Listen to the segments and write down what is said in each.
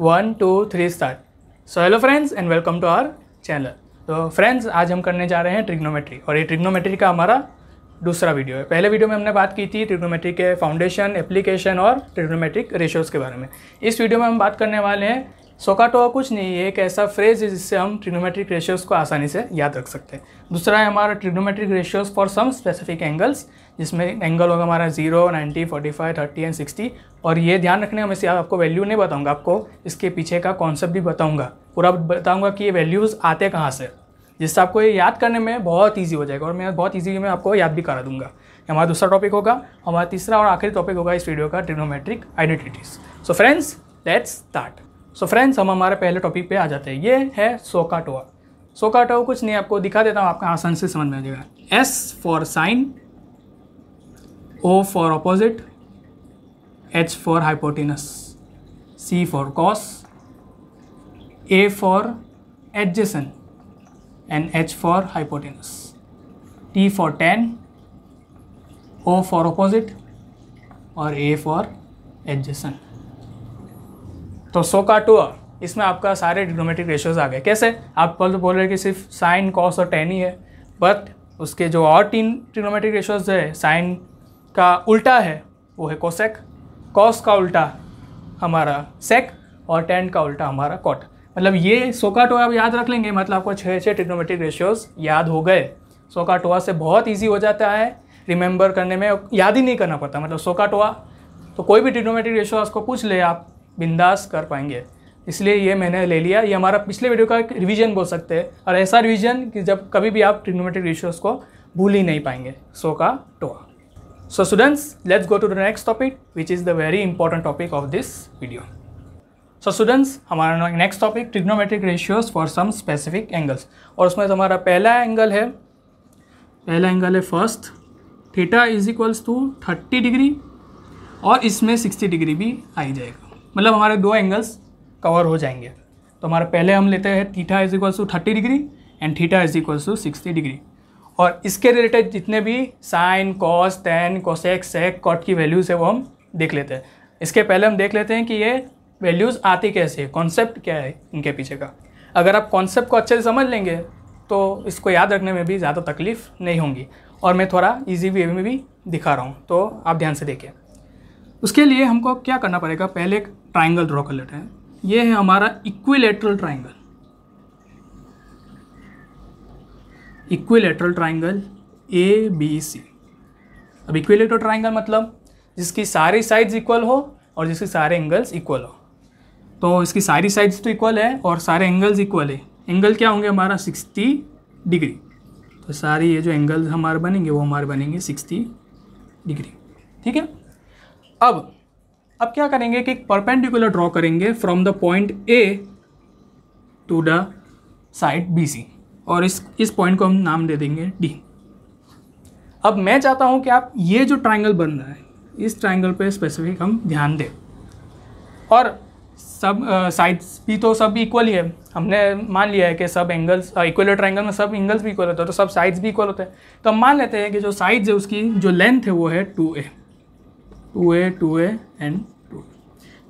one two three start so hello friends and welcome to our channel तो friends आज हम करने जा रहे हैं ट्रिग्नोमेट्री और ये ट्रिग्नोमेट्री का हमारा दूसरा वीडियो है पहले वीडियो में हमने बात की थी ट्रिग्नोमेट्री के फाउंडेशन एप्लीकेशन और ट्रिग्नोमेट्रिक रेशियोज़ के बारे में इस वीडियो में हम बात करने वाले हैं सोकाटोआ कुछ नहीं है एक ऐसा फ्रेज है जिससे हम ट्रिग्नोमेट्रिक रेशियोज को आसानी से याद रख सकते हैं दूसरा है हमारा trigonometric ratios for some specific angles जिसमें एंगल होगा हमारा zero ninety forty five thirty and sixty और ये ध्यान रखने में से आपको वैल्यू नहीं बताऊंगा आपको इसके पीछे का कॉन्सेप्ट भी बताऊंगा पूरा बताऊंगा कि ये वैल्यूज़ आते कहाँ से जिससे आपको ये याद करने में बहुत ईजी हो जाएगा और मैं बहुत ईजी में आपको याद भी करा दूंगा हमारा दूसरा टॉपिक होगा हमारा तीसरा और आखिरी टॉपिक होगा इस वीडियो का trigonometric identities so friends let's start so friends हम हमारे पहले टॉपिक पे आ जाते हैं ये है सोकाटोआ सोकाटोआ कुछ नहीं आपको दिखा देता हूँ आपका आसान से समझ में आ जाएगा S for sine O for opposite H for hypotenuse C for cos A for adjacent and H for hypotenuse T for tan O for opposite और ए फॉर एडजेसन तो सो का टू इसमें आपका सारे डिग्नोमेट्रिक रेशियोज आ गए कैसे आप पल तो बोल रहे कि सिर्फ साइन कॉस और टेन ही है बट उसके जो और तीन ट्रिग्नोमेट्रिक रेशियोज है साइन का उल्टा है वो है कोसेक कॉस का उल्टा हमारा सेक और टेन का उल्टा हमारा कॉट मतलब ये सोका टोआ आप याद रख लेंगे मतलब आपको छः छः ट्रिग्नोमेट्रिक रेशियोज याद हो गए सोका टोआ से बहुत ईजी हो जाता है रिमेंबर करने में याद ही नहीं करना पड़ता मतलब सोका टोआ तो कोई भी ट्रिग्नोमेट्रिक रेशियो उसको पूछ ले आप बिंदास कर पाएंगे इसलिए ये मैंने ले लिया ये हमारा पिछले वीडियो का एक रिविज़न बोल सकते हैं और ऐसा रिविज़न कि जब कभी भी आप ट्रिग्नोमेट्रिक रेशियोज़ को भूल ही नहीं पाएंगे soh cah toa so students let's go to the next topic which is the very important topic of this video so students हमारा next topic trigonometric ratios for some specific angles और उसमें हमारा पहला angle है पहला angle है first theta is equals to thirty degree और इसमें सिक्सटी डिग्री भी आ जाएगा मतलब हमारे दो एंगल्स कवर हो जाएंगे तो हमारा पहले हम लेते हैं theta is equals to thirty degree and theta is equals to sixty degree और इसके रिलेटेड जितने भी sine cos tan cosec sec cot की वैल्यूज़ है वो हम देख लेते हैं इसके पहले हम देख लेते हैं कि ये वैल्यूज़ आती कैसे है कॉन्सेप्ट क्या है इनके पीछे का अगर आप कॉन्सेप्ट को अच्छे से समझ लेंगे तो इसको याद रखने में भी ज़्यादा तकलीफ नहीं होंगी और मैं थोड़ा इजी वे में भी दिखा रहा हूँ तो आप ध्यान से देखें उसके लिए हमको क्या करना पड़ेगा पहले ट्राइंगल ड्रॉ कर लेते हैं ये है हमारा equilateral triangle equilateral triangle A B C अब इक्विलेटरल ट्राइंगल मतलब जिसकी सारी साइड्स इक्वल हो और जिसके सारे एंगल्स इक्वल हो तो इसकी सारी साइड्स तो इक्वल है और सारे एंगल्स इक्वल है एंगल क्या होंगे हमारा सिक्सटी डिग्री तो सारी ये जो एंगल्स हमारे बनेंगे वो हमारे बनेंगे सिक्सटी डिग्री ठीक है अब अब क्या करेंगे कि एक परपेंडिकुलर ड्रॉ करेंगे from the point A to the side B C और इस इस पॉइंट को हम नाम दे देंगे डी अब मैं चाहता हूँ कि आप ये जो ट्राइंगल बन रहा है इस ट्राइंगल पे स्पेसिफिक हम ध्यान दें और सब साइड्स भी तो सब इक्वल ही है हमने मान लिया है कि सब एंगल्स इक्वल ट्राइंगल में सब एंगल्स भी इक्वल होते हैं तो सब साइड्स भी इक्वल होते हैं तो हम मान लेते हैं कि जो साइड्स है उसकी जो लेंथ है वो है two A two A two A and two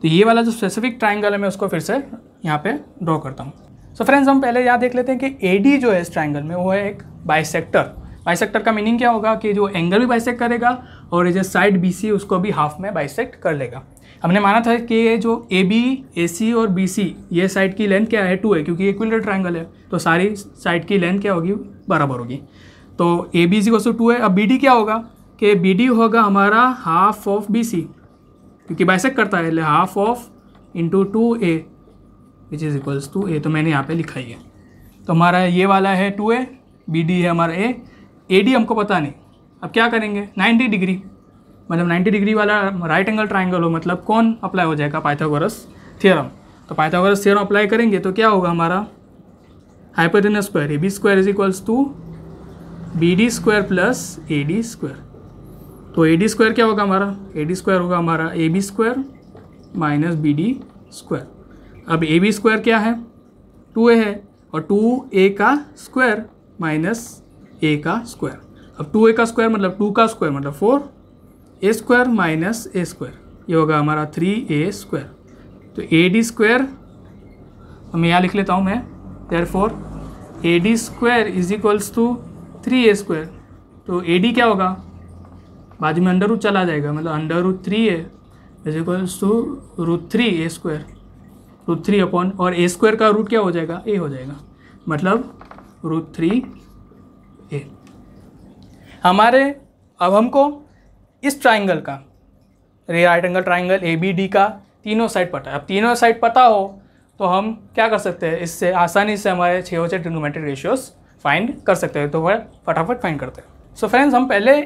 तो ये वाला जो स्पेसिफिक ट्राइंगल है मैं उसको फिर से यहाँ पे ड्रॉ करता हूँ सो फ्रेंड्स हम पहले यहाँ देख लेते हैं कि ए डी जो है इस ट्राइंगल में वो है एक बाइसेक्टर बाइसेक्टर का मीनिंग क्या होगा कि जो एंगल भी बाइसेक करेगा और ये जो साइड बी सी उसको भी हाफ में बाइसेकट कर लेगा हमने माना था कि ये जो ए बी ए सी और बी सी ये साइड की लेंथ क्या है टू है क्योंकि इक्विलेटर ट्राइंगल है तो सारी साइड की लेंथ क्या होगी बराबर होगी तो ए बी सी को सो टू है अब बी डी क्या होगा कि बी डी होगा हमारा हाफ ऑफ बी सी क्योंकि बाइसेक करता है half of into two A which is equals to A तो मैंने यहाँ पे लिखा ही है तो हमारा ये वाला है टू ए बी डी है हमारा ए ए डी हमको पता नहीं अब क्या करेंगे नाइन्टी डिग्री मतलब 90 डिग्री वाला राइट एंगल ट्राइंगल हो मतलब कौन अप्लाई हो जाएगा पाइथागोरस थ्योरम तो पाइथागोरस थ्योरम अप्लाई करेंगे तो क्या होगा हमारा hypotenuse square A B square is equals to B D square plus A D square तो ए डी स्क्वायर क्या होगा हमारा ए डी स्क्वायर होगा हमारा A B square minus B D square अब ए बी स्क्वायर क्या है two ए है और टू ए का स्क्वायर माइनस ए का स्क्वायर अब टू ए का स्क्वायर मतलब टू का स्क्वायर मतलब four A square minus A square ये होगा हमारा थ्री ए स्क्वायर तो ए डी स्क्वायर मैं यहाँ लिख लेता हूँ मैं there four A D square is equals to three A square तो ए डी क्या होगा बाजू में अंडर रूट चला जाएगा मतलब अंडर रूट थ्री है is two root three A square root three upon और ए स्क्वायर का रूट क्या हो जाएगा ए हो जाएगा मतलब रूट थ्री ए हमारे अब हमको इस ट्राइंगल का right angle triangle A B D का तीनों साइड पता है अब तीनों साइड पता हो तो हम क्या कर सकते हैं इससे आसानी से हमारे छः छः डिनोमेटेड रेशियोज फाइंड कर सकते हैं तो वह फटाफट फाइंड करते हैं सो so फ्रेंड्स हम पहले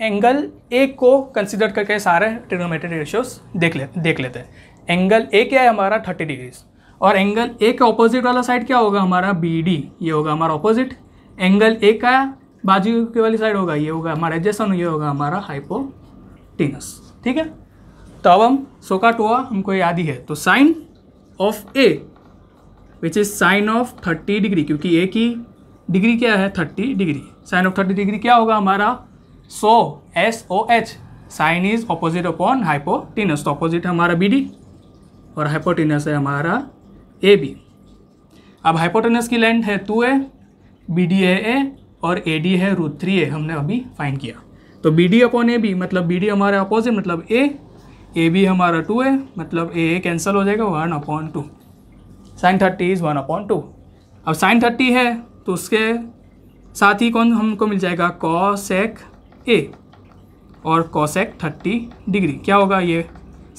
एंगल ए को कंसिडर करके सारे ट्रिग्नोमेट्रिक रेशियोज देख ले देख लेते हैं एंगल ए क्या है हमारा थर्टी डिग्रीज और एंगल ए के ऑपोजिट वाला साइड क्या होगा हमारा बी डी ये होगा हमारा ऑपोजिट एंगल ए का बाजू के वाली साइड होगा ये होगा हमारा एडजेसन ये होगा हमारा हाइपोटिनस ठीक है तो अब हम सोकाट हुआ हमको याद ही है तो sine of A which is sine of thirty degree क्योंकि ए की डिग्री क्या है thirty degree sine of thirty degree क्या होगा हमारा so S O H sine is opposite upon hypotenuse तो ऑपोजिट हमारा बी डी और हाइपोटिनस है हमारा ए बी अब हाइपोटिनस की लेंथ है टू ए बी डी है ए और ए डी है रूट थ्री ए हमने अभी फाइन किया तो B D upon A B मतलब बी डी हमारा अपोजिट मतलब ए ए बी हमारा टू है मतलब ए ए कैंसिल हो जाएगा one upon two sine thirty is one upon two अब साइन थर्टी है तो उसके साथ ही कौन हमको मिल जाएगा कॉस एक ए और कॉसेक थर्टी डिग्री क्या होगा ये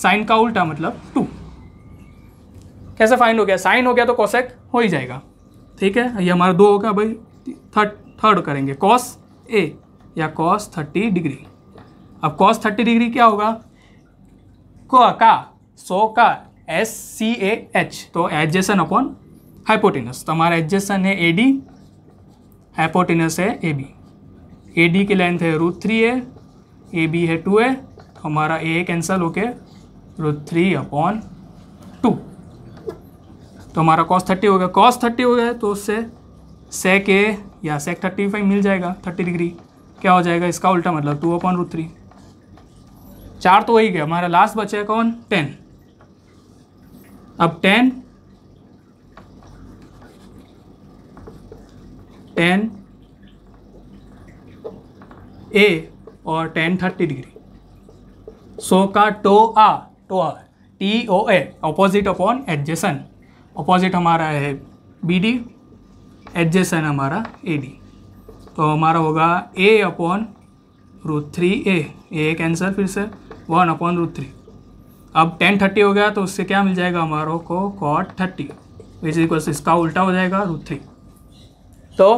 साइन का उल्टा मतलब टू कैसे फाइन हो गया साइन हो गया तो कॉसेक हो ही जाएगा ठीक है ये हमारा दो होगा भाई थर्ड थर्ड करेंगे कॉस ए या कॉस थर्टी डिग्री अब कॉस थर्टी डिग्री क्या होगा क का soh cah S C A H तो एडजेसन अपॉन हाइपोटिनस तो हमारा एडजेसन है ए डी हाइपोटिनस है ए बी ए डी की लेंथ है रूट थ्री है ए बी है टू है हमारा ए कैंसिल होके रूट थ्री अपॉन टू तो हमारा कॉस थर्टी हो गया कॉस थर्टी हो गया तो उससे सेक ए या सेक थर्टी फाइव मिल जाएगा थर्टी डिग्री क्या हो जाएगा इसका उल्टा मतलब टू अपॉन रूट थ्री चार तो वही गया हमारा लास्ट बचा है कौन टेन अब टेन टेन ए और ten thirty degree soh cah toa toa T O A opposite upon adjacent opposite हमारा है बी डी एडजेसन हमारा ए डी तो हमारा होगा A upon root three A A cancel फिर से वन अपॉन रूट थ्री अब tan thirty हो गया तो उससे क्या मिल जाएगा हमारों को कॉट थर्टी विच इक्वल इसका उल्टा हो जाएगा रूट थ्री तो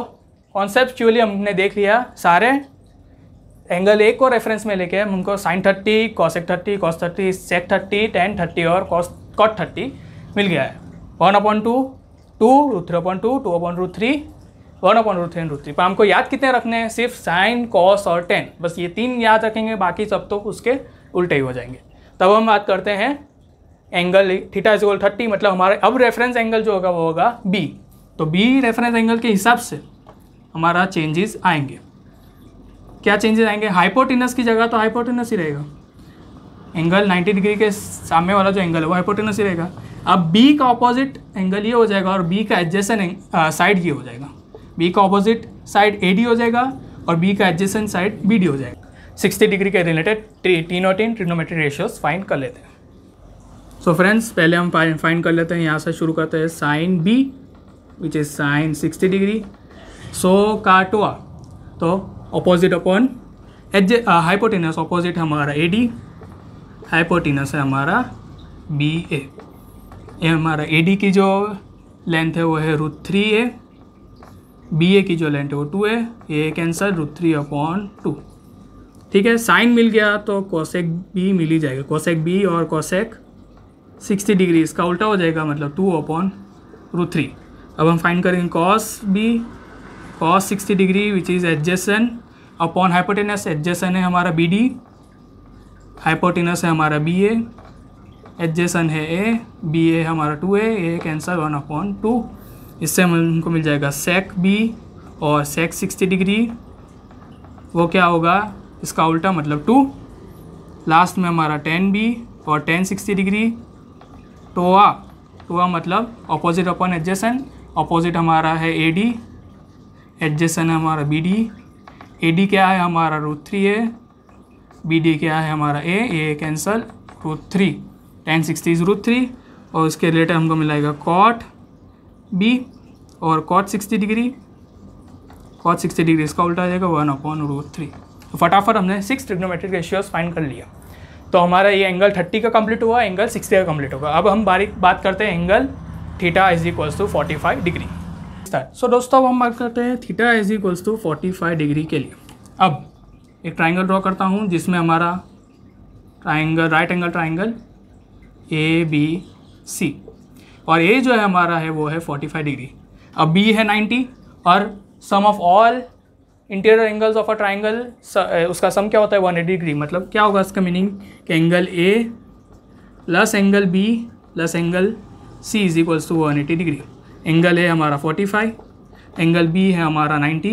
कॉन्सेप्ट हमने देख लिया सारे एंगल ए को रेफरेंस में लेके हम उनको sine thirty cosec thirty cos thirty sec thirty tan thirty और कॉस कॉट थर्टी मिल गया है one upon two two root three upon two two upon root three one upon root three and root three पर हमको याद कितने रखने हैं सिर्फ साइन कॉस और टेन बस ये तीन याद रखेंगे बाकी सब तो उसके उल्टे ही हो जाएंगे तब हम बात करते हैं angle theta is equal thirty मतलब हमारे अब रेफरेंस एंगल जो होगा वो होगा बी तो बी रेफरेंस एंगल के हिसाब से हमारा चेंजेस आएंगे क्या चेंजेस आएंगे हाइपोटिनस की जगह तो हाइपोटिनस ही रहेगा एंगल 90 डिग्री के सामने वाला जो एंगल है वो हाइपोटिनस ही रहेगा अब बी का ऑपोजिट एंगल ये हो जाएगा और बी का एडजेसन साइड ये हो जाएगा बी का ऑपोजिट साइड ए हो जाएगा और बी का एडजेसन साइड बी हो जाएगा 60 डिग्री के related T not in trigonometry ratios find कर लेते हैं सो so फ्रेंड्स पहले हम फाइन कर लेते हैं यहाँ से शुरू करते हैं sine B which is sine 60 degree soh cah toa तो opposite upon adjacent hypotenuse opposite हमारा ए डी हाइपोटेनस है हमारा बी ए ये हमारा ए डी की जो लेंथ है वो है root three A B A की जो लेंथ है वो टू है ये cancel root three upon two ठीक है साइन मिल गया तो कोसेक बी मिल ही जाएगा कोसेक बी और कोसेक सिक्सटी डिग्री इसका उल्टा हो जाएगा मतलब टू अपॉन रूट थ्री अब हम फाइन करेंगे cos B cos sixty degree which is adjacent upon hypotenuse adjacent है हमारा बी डी हाइपोटेनस है हमारा बी ए एडजेसन है ए बी ए हमारा two A A cancel one upon two इससे हमको मिल जाएगा सेक बी और सेक सिक्सटी डिग्री वो क्या होगा इसका उल्टा मतलब टू लास्ट में हमारा टेन बी और tan sixty degree toa toa मतलब अपोजिट अपॉन एडजेसन अपोजिट हमारा है ए डी एडजेसन है हमारा बी डी ए डी क्या है हमारा रूट थ्री है बी डी क्या है हमारा A A cancel root three tan sixty is root three और उसके रिलेटेड हमको मिलाएगा कॉट बी और cot sixty degree cot sixty degree इसका उल्टा आ जाएगा वन अपॉन रूट थ्री तो फटाफट हमने सिक्स ट्रिग्नोमेट्रिक रेशियोज फाइंड कर लिया तो हमारा ये एंगल थर्टी का कंप्लीट हुआ एंगल सिक्सटी का कंप्लीट होगा अब हम बारीक बात करते हैं angle theta is equals to forty five degree है सो दोस्तों अब हम बात करते हैं theta is equals to forty five degree के लिए अब एक ट्राइंगल ड्रॉ करता हूँ जिसमें हमारा triangle right angle triangle A B C और ए जो है हमारा है वो है 45 डिग्री अब बी है 90 और sum of all interior angles of a triangle उसका सम क्या होता है 180 डिग्री मतलब क्या होगा इसका मीनिंग कि angle A plus angle B plus angle C is equals to one degree angle है हमारा 45 एंगल बी है हमारा 90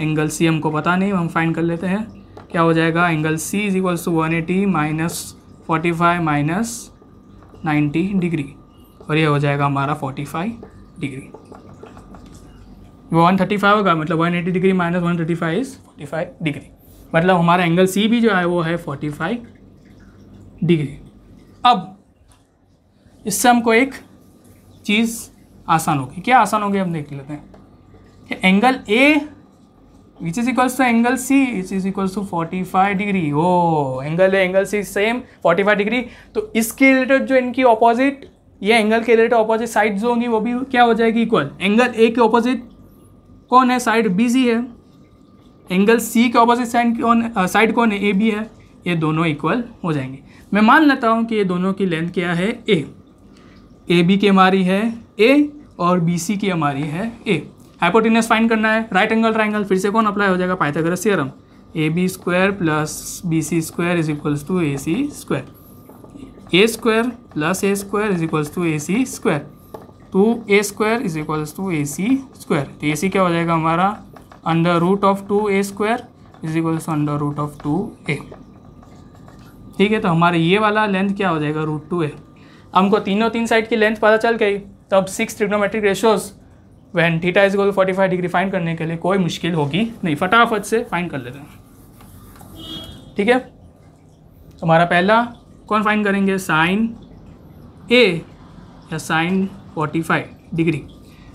एंगल सी हमको पता नहीं हम फाइंड कर लेते हैं क्या हो जाएगा angle C is equals to one eighty minus forty five minus ninety degree और ये हो जाएगा हमारा 45 five degree one thirty five होगा मतलब one eighty degree minus one thirty five is forty five degree मतलब हमारा एंगल सी भी जो है वो है फोर्टी फाइव डिग्री अब इससे हमको एक चीज़ आसान होगी क्या आसान हो हम देख लेते हैं angle A which is equals to angle C each is equals to 45 degree ओ एंगल है एंगल सी सेम 45 डिग्री तो इसके रिलेटेड जो इनकी ऑपोजिट ये एंगल के रिलेटेड ऑपोजिट साइड जो होंगी वो भी क्या हो जाएगी इक्वल एंगल ए के ऑपोजिट कौन है साइड बी सी है एंगल सी के ऑपोजिट साइड कौन साइड कौन है ए बी है ये दोनों इक्वल हो जाएंगे मैं मान लेता हूँ कि ये दोनों की लेंथ क्या है ए ए बी की हमारी है ए और बी सी की हमारी है ए हाइपोटिनस फाइन करना है राइट एंगल ट्राइंगल फिर से कौन अप्लाई हो जाएगा Pythagoras theorem A B square plus B C square is equals to A C square A square plus A square is equals to A C square two A square is equals to A C square तो A C क्या हो जाएगा हमारा under root of two A square is equals under root of two A ठीक है तो हमारे ये वाला लेंथ क्या हो जाएगा रूट टू ए हमको तीनों तीन साइड की लेंथ पता चल गई तो अब six trigonometric ratios when theta is equal forty five degree find करने के लिए कोई मुश्किल होगी नहीं फटाफट से फाइन कर लेते हैं ठीक है हमारा पहला कौन फाइन करेंगे साइन ए या साइन फोर्टी फाइव डिग्री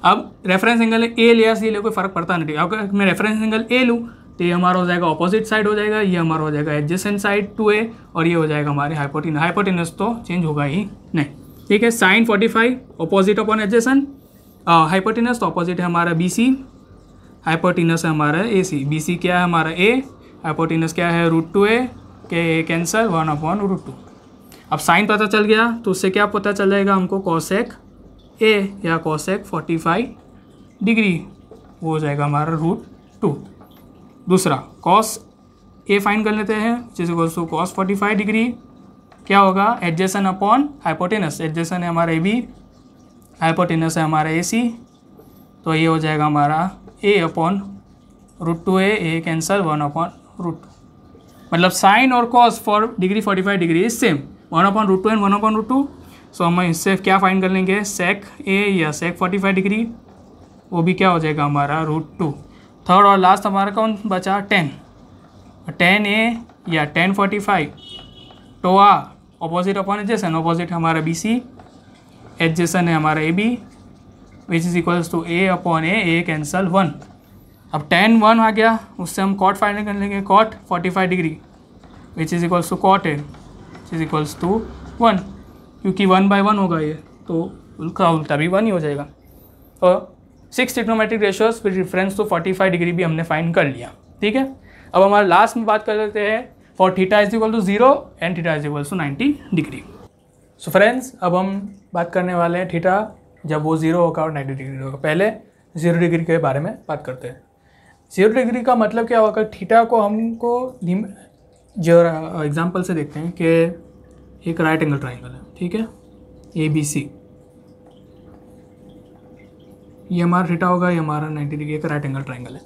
अब रेफरेंस एंगल ए लिया सी लिया कोई फ़र्क पड़ता नहीं अगर मैं रेफरेंस एंगल ए लूँ तो ये हमारा हो जाएगा ऑपोजिट साइड हो जाएगा ये हमारा हो जाएगा एडजेसेंट साइड टू ए और ये हो जाएगा हमारे हाइपोटिन हाइपोटिनस तो चेंज होगा ही नहीं ठीक है sine forty five opposite upon adjacent hypotenuse तो ऑपोजिट है हमारा बी सी हाइपोटिनस है हमारा ए सी बी सी क्या है हमारा ए हाइपोटिनस क्या है रूट टू ए के A cancel one upon root two अब साइन पता चल गया तो उससे क्या पता चल जाएगा हमको कॉसेक ए या कॉसेक फोर्टी फाइव डिग्री वो हो जाएगा हमारा रूट टू दूसरा कॉस ए फाइन कर लेते हैं जिस equals to cos forty five degree क्या होगा एडजेसन अपॉन हाइपोटेनस एडजेसन है हमारा ए बी हाइपोटेनस है हमारा ए सी तो ये हो जाएगा हमारा A upon root two A A cancel one upon root मतलब साइन और cos four degree forty five degree is same one upon root two and one upon root two so हम इससे क्या फाइन कर लेंगे सेक ए या सेक फोर्टी फाइव डिग्री वो भी क्या हो जाएगा हमारा रूट टू थर्ड और लास्ट हमारा कौन बचा टेन टेन ए या tan forty five toa opposite upon adjacent opposite हमारा बी सी एडजेसन है हमारा A B which is equals to A upon A A cancel one अब टेन वन आ गया उससे हम कॉट फाइनल कर लेंगे cot forty five degree which is equals to cot A which is equals to one क्योंकि one by one होगा ये तो उल्का उल्टा भी वन ही हो जाएगा और तो six trigonometric ratios with reference to forty five degree भी हमने फाइन कर लिया ठीक है अब हमारा लास्ट में बात कर लेते हैं for theta is equal to zero and theta is equal to ninety degree so friends अब हम बात करने वाले हैं थीटा जब वो ज़ीरो होगा और नाइन्टी डिग्री होगा पहले ज़ीरो डिग्री के बारे में बात करते हैं ज़ीरो डिग्री का मतलब क्या होगा थीटा को हमको जो एग्ज़ाम्पल से देखते हैं कि एक राइट एंगल ट्राइंगल है ठीक है ए बी सी ये हमारा थीटा होगा ये हमारा नाइन्टी डिग्री का राइट एंगल ट्राइंगल है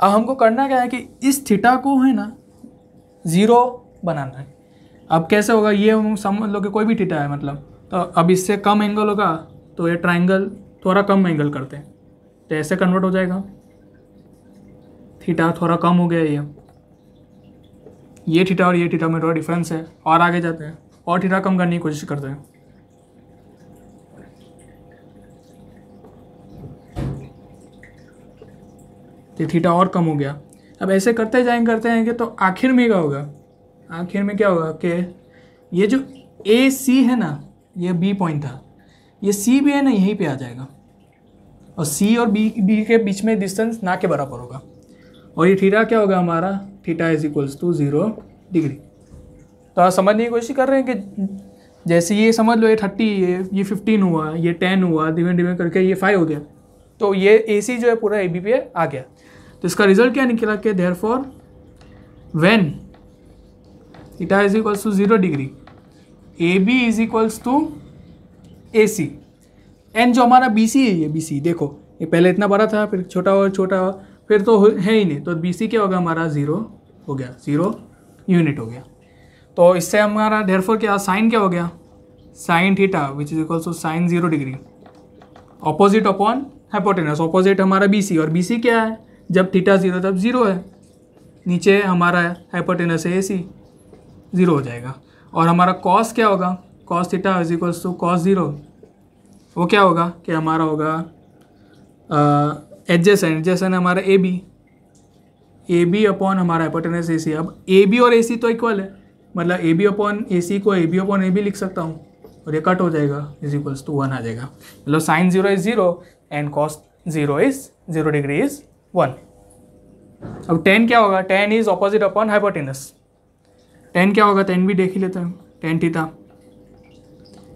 अब हमको करना क्या है कि इस थीटा को है ना ज़ीरो बनाना है अब कैसे होगा ये हम समझ लो कि कोई भी थीटा है मतलब तो अब इससे कम एंगल होगा तो ये ट्राइंगल थोड़ा कम एंगल करते हैं तो ऐसे कन्वर्ट हो जाएगा थीटा थोड़ा कम हो गया ये ये थीटा और ये थीटा में थोड़ा डिफरेंस है और आगे जाते हैं और थीटा कम करने की कोशिश करते हैं तो थीटा और कम हो गया अब ऐसे करते जाएंगे करते जाएंगे तो आखिर में क्या होगा आखिर में क्या होगा कि ये जो ए सी है ना ये बी पॉइंट था ये सी भी है ना यहीं पे आ जाएगा और सी और बी बी के बीच में डिस्टेंस ना के बराबर होगा और ये थीटा क्या होगा हमारा theta is equals to zero degree तो आप समझने की कोशिश कर रहे हैं कि जैसे ये समझ लो ये थर्टी ये ये फिफ्टीन हुआ ये टेन हुआ धीमे धीमे करके ये फाइव हो गया तो ये ए सी जो है पूरा ए बी पे आ गया तो इसका रिजल्ट क्या निकला कि therefore when theta is equals to zero degree A B is equals to A C and जो हमारा बी सी है ये बी सी देखो ये पहले इतना बड़ा था फिर छोटा और छोटा हुआ फिर तो है ही नहीं तो बी सी क्या होगा हमारा ज़ीरो हो गया ज़ीरो यूनिट हो गया तो इससे हमारा फोर क्या साइन क्या हो गया sine theta which is equals to sine zero degree opposite upon hypotenuse opposite हमारा बी सी और बी सी क्या है जब थीटा ज़ीरो तब ज़ीरो है नीचे हमारा हाइपोटेनस है ए सी ज़ीरो हो जाएगा और हमारा कॉस क्या होगा cos theta is equals to cos zero वो क्या होगा कि हमारा होगा एडजेसन एडजेसन हमारा A B A B upon हमारा हाइपोटेनस ए सी अब ए बी और ए सी तो इक्वल है मतलब ए बी अपॉन ए सी को A B upon A B लिख सकता हूँ और ये कट हो जाएगा इज इक्वल्स टू वन आ जाएगा मतलब sine zero is zero and cos zero is zero degree is one अब टेन क्या होगा tan is opposite upon hypotenuse tan क्या होगा टेन भी देख ही लेते हैं टेन थीटा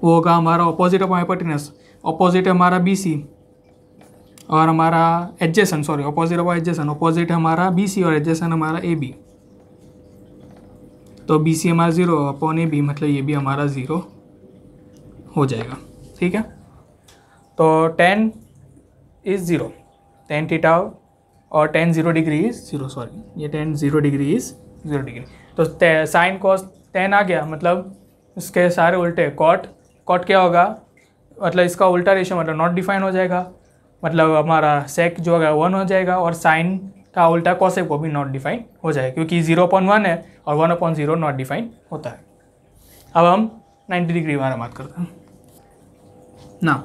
वो होगा हमारा ऑपोजिट अपॉन हाइपोटेनस ऑपोजिट हमारा बी सी और हमारा adjacent sorry opposite upon adjacent opposite हमारा बी सी और एडजेसन हमारा ए बी तो बी सी हमारा ज़ीरो अपॉन ए बी मतलब ये भी हमारा ज़ीरो हो जाएगा ठीक है तो tan is zero tan theta और tan zero degree is zero sorry ये tan zero degree is zero degree तो साइन कॉस टेन आ गया मतलब इसके सारे उल्टे कॉट कॉट क्या होगा मतलब इसका उल्टा रेशो मतलब नॉट डिफाइन हो जाएगा मतलब हमारा सेक जो होगा वन हो जाएगा और साइन का उल्टा कॉसेक वो भी नॉट डिफाइन हो जाएगा क्योंकि जीरो पॉइंट वन है और one point zero not define होता है अब हम नाइन्टी डिग्री बारे बात करते हैं ना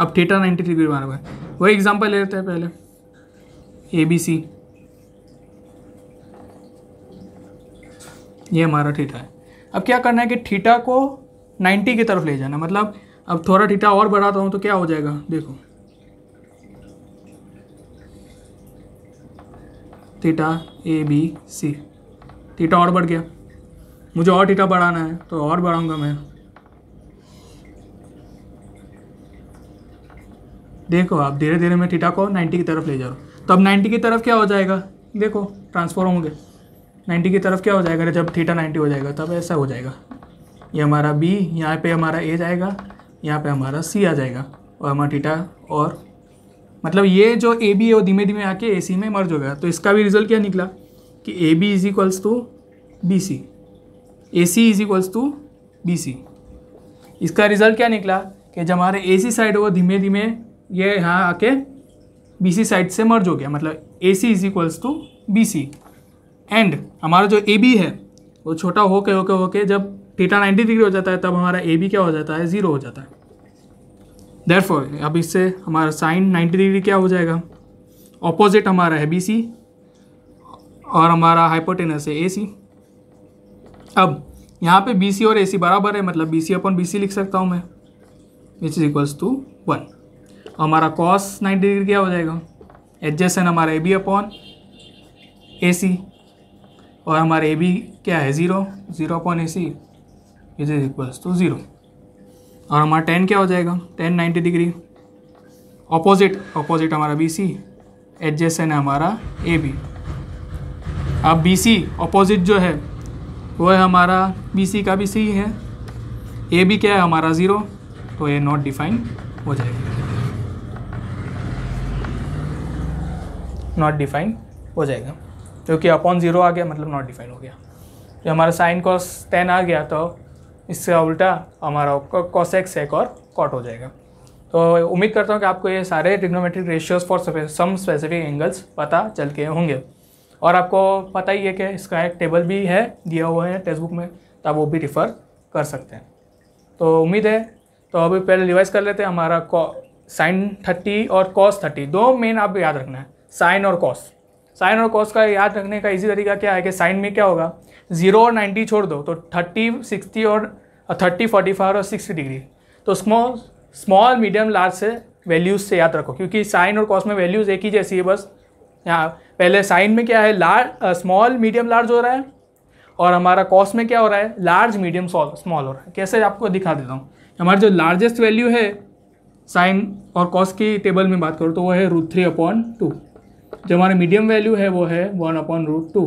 अब थीटा नाइन्टी डिग्री बारे में वही एग्जाम्पल लेते हैं पहले ए बी सी ये हमारा थीटा है अब क्या करना है कि थीटा को 90 की तरफ ले जाना मतलब अब थोड़ा थीटा और बढ़ाता हूँ तो क्या हो जाएगा देखो theta A B C theta और बढ़ गया मुझे और थीटा बढ़ाना है तो और बढ़ाऊंगा मैं देखो आप धीरे धीरे मैं थीटा को 90 की तरफ ले जा रहा हूँ तो अब 90 की तरफ क्या हो जाएगा देखो ट्रांसफॉर्म हो गए 90 की तरफ क्या हो जाएगा जब थीटा 90 हो जाएगा तब ऐसा हो जाएगा ये हमारा बी यहाँ पे हमारा ए जाएगा यहाँ पे हमारा सी आ जाएगा और हमारा थीटा और मतलब ये जो ए बी है वो धीमे धीमे आके ए सी में मर्ज हो गया तो इसका भी रिजल्ट क्या निकला कि A B is equals to B C A C is equals to B C इसका रिजल्ट क्या निकला कि जब हमारे ए सी साइड वो धीमे धीमे ये यहाँ आके बी सी साइड से मर्ज हो गया मतलब A C is equals to B C and हमारा जो ए बी है वो छोटा होके होके होके जब थीटा 90 डिग्री हो जाता है तब हमारा ए बी क्या हो जाता है ज़ीरो हो जाता है देरफोर अब इससे हमारा साइन 90 डिग्री क्या हो जाएगा ऑपोजिट हमारा है बी सी और हमारा हाइपोटेनस है ए सी अब यहाँ पे बी सी और ए सी बराबर है मतलब बी सी अपन बी सी लिख सकता हूँ मैं which is equals to one हमारा कॉस नाइन्टी डिग्री क्या हो जाएगा एडजेसन हमारा ए बी अपॉन ए सी और हमारा ए बी क्या है zero zero upon A C is is equals to zero और हमारा टेन क्या हो जाएगा tan ninety degree opposite opposite हमारा बी सी एडजेसन है हमारा ए बी अब बी सी अपोजिट जो है वो है हमारा बी सी का भी सी है ए बी क्या है हमारा ज़ीरो तो ये नॉट डिफाइन हो जाएगा नॉट डिफाइन हो जाएगा क्योंकि अपॉन ज़ीरो आ गया मतलब नॉट डिफाइन हो गया जो हमारा साइन कॉस टेन आ गया तो इससे उल्टा हमारा कॉस एक्स एक और कॉट हो जाएगा तो उम्मीद करता हूँ कि आपको ये सारे trigonometric ratios for some specific angles पता चल के होंगे और आपको पता ही है कि इसका एक टेबल भी है दिया हुआ है टेक्स्ट बुक में तो आप वो भी रिफ़र कर सकते हैं तो उम्मीद है तो अभी पहले रिवाइज कर लेते हैं हमारा साइन थर्टी और कॉस थर्टी दो मेन आप याद रखना है साइन और कॉस साइन और कॉस का याद रखने का इजी तरीका क्या है कि साइन में क्या होगा जीरो और नाइन्टी छोड़ दो तो थर्टी सिक्सटी और थर्टी फोर्टी फाइव और सिक्सटी डिग्री तो स्मॉल स्मॉल मीडियम लार्ज से वैल्यूज़ से याद रखो क्योंकि साइन और कॉस में वैल्यूज़ एक ही जैसी है बस यहाँ पहले साइन में क्या है लार्ज स्मॉल मीडियम लार्ज हो रहा है और हमारा कॉस में क्या हो रहा है लार्ज मीडियम स्मॉल हो रहा है कैसे आपको दिखा देता हूँ हमारा जो लार्जेस्ट वैल्यू है साइन और कॉस की टेबल में बात करो तो वो है रूट थ्री अपॉन टू जो हमारा मीडियम वैल्यू है वो है वन अपॉन रूट टू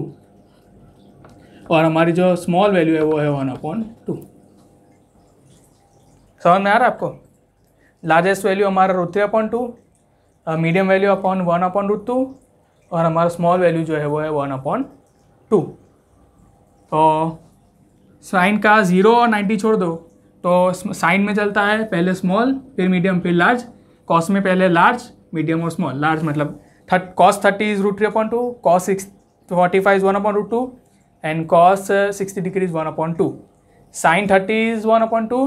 और हमारी जो स्मॉल वैल्यू है वो है वन अपॉन टू समझ में आ रहा है आपको लार्जेस्ट वैल्यू हमारा root three upon two medium value upon one upon root two और हमारा स्मॉल वैल्यू जो है वो है वन अपॉन टू तो साइन का ज़ीरो और नाइन्टी छोड़ दो तो साइन में चलता है पहले स्मॉल फिर मीडियम फिर लार्ज कॉस में पहले लार्ज मीडियम और स्मॉल लार्ज मतलब third cos thirty is root three upon two cos six forty five is one upon root two and cos sixty degree is one upon two sine thirty is one upon two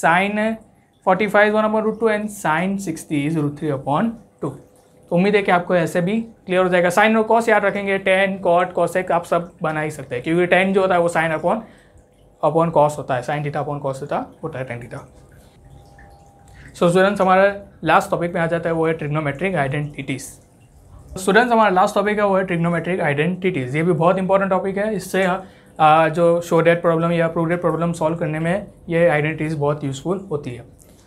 sine forty five is one upon root two and sine sixty is root three upon two तो उम्मीद है कि आपको ऐसे भी clear हो जाएगा sign और कॉस याद रखेंगे टेन कॉट कॉसेक आप सब बना ही सकते हैं क्योंकि टेन जो होता है वो साइन अपॉन अपॉन कॉस होता है sine theta upon cos theta होता है टेन डीटा सो स्टूडेंट्स हमारा लास्ट टॉपिक में आ जाता है वो है ट्रिग्नोमेट्रिक आइडेंटिटीज़ स्टूडेंट्स हमारा लास्ट टॉपिक है वो है ट्रिग्नोमेट्रिक आइडेंटिटीज़ ये भी बहुत इंपॉर्टेंट टॉपिक है इससे आ, जो शो डेट प्रॉब्लम या प्रूव डेट प्रॉब्लम सॉल्व करने में ये आइडेंटिटीज़ बहुत यूज़फुल होती है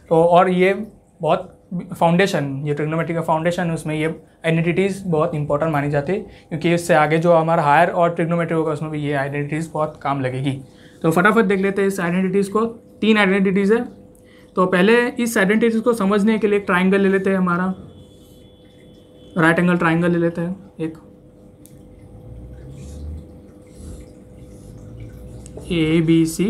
तो और ये बहुत फाउंडेशन ये ट्रिग्नोमेट्रिक का फाउंडेशन है उसमें ये आइडेंटिटीज़ बहुत इंपॉर्टेंट मानी जाती है क्योंकि इससे आगे जो हमारा हायर और ट्रिग्नोमेट्रिक होगा उसमें भी ये आइडेंटिटीज़ बहुत काम लगेगी तो फटाफट देख लेते हैं इस आइडेंटिटीज़ को तीन आइडेंटिटीज़ है तो पहले इस आइडेंटिटीज़ को समझने के लिए एक ट्राइंगल ले लेते हैं हमारा राइट एंगल ट्राइंगल ले लेते हैं एक ए बी सी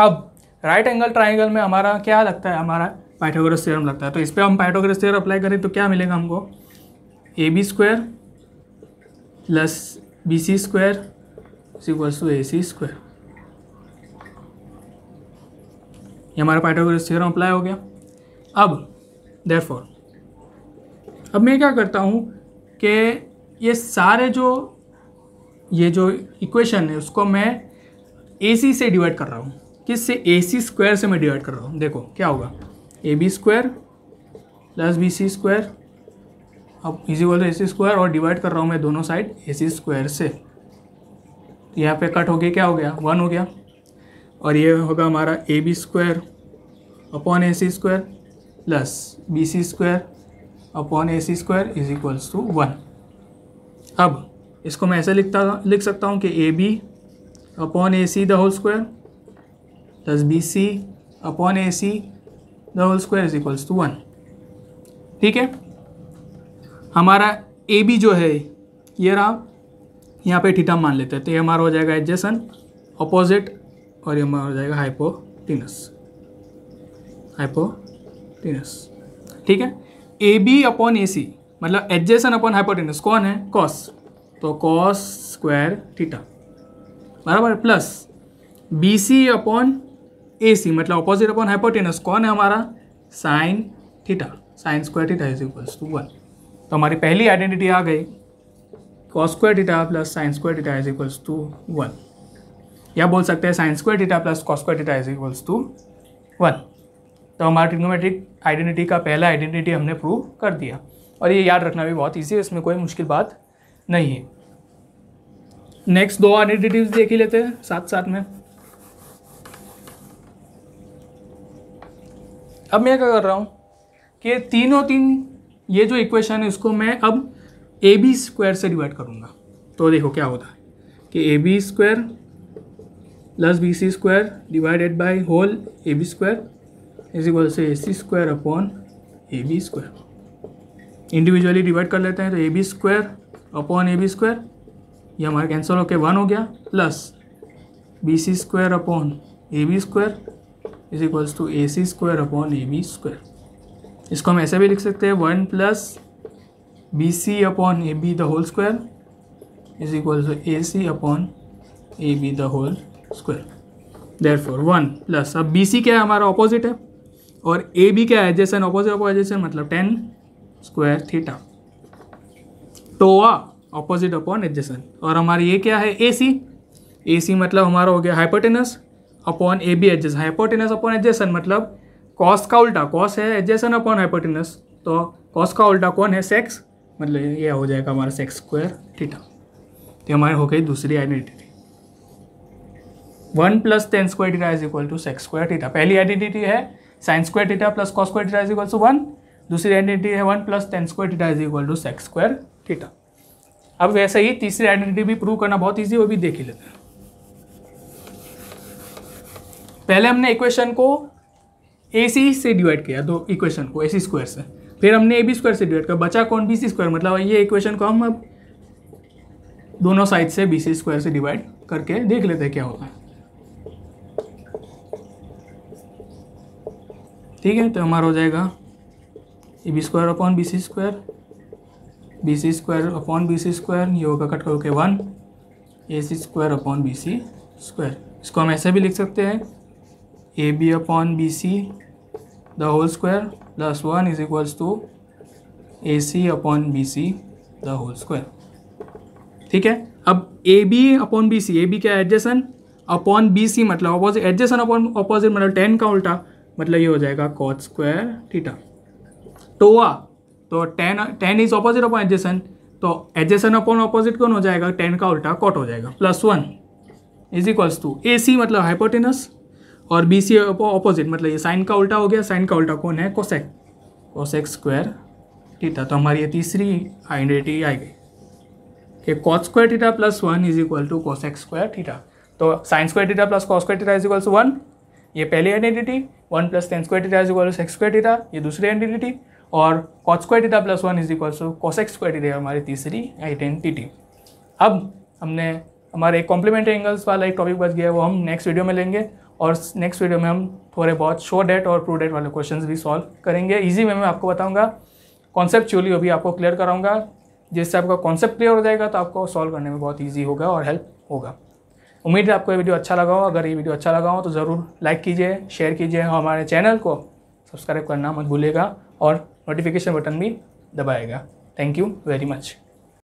अब राइट एंगल ट्राइंगल में हमारा क्या लगता है हमारा पाइथागोरस थ्योरम लगता है तो इस पर हम पाइथागोरस थ्योरम अप्लाई करें तो क्या मिलेगा हमको A B square plus B C square equals to A C square ये हमारा पाइथागोरस थ्योरम अप्लाई हो गया अब देरफॉर अब मैं क्या करता हूँ कि ये सारे जो ये जो इक्वेशन है उसको मैं ए सी से डिवाइड कर रहा हूँ किस से ए सी स्क्वायर से मैं डिवाइड कर रहा हूँ देखो क्या होगा A B square plus B C square अब इजी बोल ए सी स्क्वायर और डिवाइड कर रहा हूँ मैं दोनों साइड ए सी स्क्वायर से यहाँ पे कट हो गया क्या हो गया वन हो गया और ये होगा हमारा A B square upon A C square plus B C square upon A C square is equals to one अब इसको मैं ऐसे लिखता लिख सकता हूँ कि A B upon A C the whole square plus B C upon A C the whole square is equals to one ठीक है हमारा ए बी जो है ये रहा यहाँ पे ठीटा मान लेते हैं तो ये हमारा हो जाएगा एडजेसन अपोजिट और ये हमारा हो जाएगा हाइपोटिनस हाइपो हाइपोटेनस ठीक है A B upon A C मतलब एडजेसन अपॉन हाइपोटेनस कौन है कॉस तो कॉस स्क्वायर थीटा बराबर plus B C upon A C मतलब अपोजिट अपॉन हाइपोटेनस कौन है हमारा sine theta sine square theta is equals to one तो हमारी पहली आइडेंटिटी आ गई cos square theta plus sine square theta is equals to one या बोल सकते हैं sine square theta plus cos square theta is equals to one तो हमारा ट्रिग्नोमेट्रिक आइडेंटिटी का पहला आइडेंटिटी हमने प्रूव कर दिया और ये याद रखना भी बहुत ईजी है इसमें कोई मुश्किल बात नहीं है नेक्स्ट दो आइडेंटिटीज देख ही लेते हैं साथ साथ में अब मैं क्या कर रहा हूँ कि तीनों तीन ये जो इक्वेशन है इसको मैं अब ए बी स्क्वायर से डिवाइड करूँगा तो देखो क्या होता है कि A B square plus B C square divided by whole A B square is equal से A C square upon A B square individually divide कर लेते हैं तो A B square upon A B square ये हमारा cancel होकर one हो गया plus B C square upon A B square is equals to A C square upon A B square इसको हम ऐसे भी लिख सकते हैं one plus B C upon A B the whole square is equal to A C upon A B the whole square therefore one plus अब B C क्या है हमारा ऑपोजिट है और ए बी क्या है एजेसन ऑपोजिट ऑफ एजेसन मतलब tan square theta TOA opposite upon adjacent और हमारी ये क्या है ए सी ए सी मतलब हमारा हो गया hypotenuse upon A B adjacent hypotenuse upon adjacent मतलब कॉस का उल्टा कॉस है एडजेसन अपॉन हाइपोटेनस तो कॉस का उल्टा कौन है सेक्स मतलब ये हो जाएगा हमारा सेक्स स्क्वायर थीटा तो हमारी हो गई दूसरी identity one plus tan square theta is equal to sec square theta पहली आइडेंटिटी है sine square theta plus cos square theta is equal to one दूसरी आइडेंटिटी है one plus tan square theta is equal to sec square theta अब वैसे ही तीसरी identity भी prove करना बहुत ईजी वो भी देख ही लेते हैं पहले हमने इक्वेशन को ए सी से डिवाइड किया दो इक्वेशन को ए सी स्क्वायर से फिर हमने ए बी स्क्वायर से डिवाइड किया बचा कौन बी सी स्क्वायर मतलब ये इक्वेशन को हम अब दोनों साइड से बी सी स्क्वायर से डिवाइड करके देख लेते हैं क्या होता है ठीक है तो हमारा हो जाएगा A B square upon B C square B C square upon B C square ये होगा कट करो के one A C square upon B C square इसको हम ऐसे भी लिख सकते हैं A B upon B C the whole square plus one is equals to A C upon B C the whole square ठीक है अब A B upon B C A B क्या एडजेसन अपॉन बी सी मतलब opposite adjacent upon opposite मतलब tan का उल्टा मतलब ये हो जाएगा कॉट स्क्वायर थीटा तो हुआ तो tan tan is opposite upon adjacent तो एडजेसन अपॉन ऑपोजिट कौन हो जाएगा टेन का उल्टा कॉट हो जाएगा plus one is equals to A C मतलब हाइपोटेनस और बी सी अपोजिट मतलब ये साइन का उल्टा हो गया साइन का उल्टा कौन है कोसेक कोसेक स्क्वायर थीटा तो हमारी ये तीसरी आइडेंटिटी आ गई कि cot square theta plus one is equal to cosec square theta तो sine square theta plus cos square theta is equals one ये पहली identity one plus tan square theta is equal to sec square theta ये दूसरी identity और cot square theta plus one is equal to x square theta हमारी तीसरी identity अब हमने हमारे एक कॉम्प्लीमेंट्री एंगल्स वाला एक टॉपिक बच गया वो हम नेक्स्ट वीडियो में लेंगे और नेक्स्ट वीडियो में हम थोड़े बहुत शो डेट और प्रू डेट वाले क्वेश्चन भी सॉल्व करेंगे ईजी वे में आपको बताऊंगा कॉन्सेप्चुअली भी आपको क्लियर कराऊंगा जिससे आपका कॉन्सेप्ट क्लियर हो जाएगा तो आपको सॉल्व करने में बहुत ईजी होगा और हेल्प होगा उम्मीद है आपको ये वीडियो अच्छा लगा हो अगर ये वीडियो अच्छा लगा हो तो ज़रूर लाइक कीजिए शेयर कीजिए और हमारे चैनल को सब्सक्राइब करना मत भूलेगा और नोटिफिकेशन बटन भी दबाएगा थैंक यू वेरी मच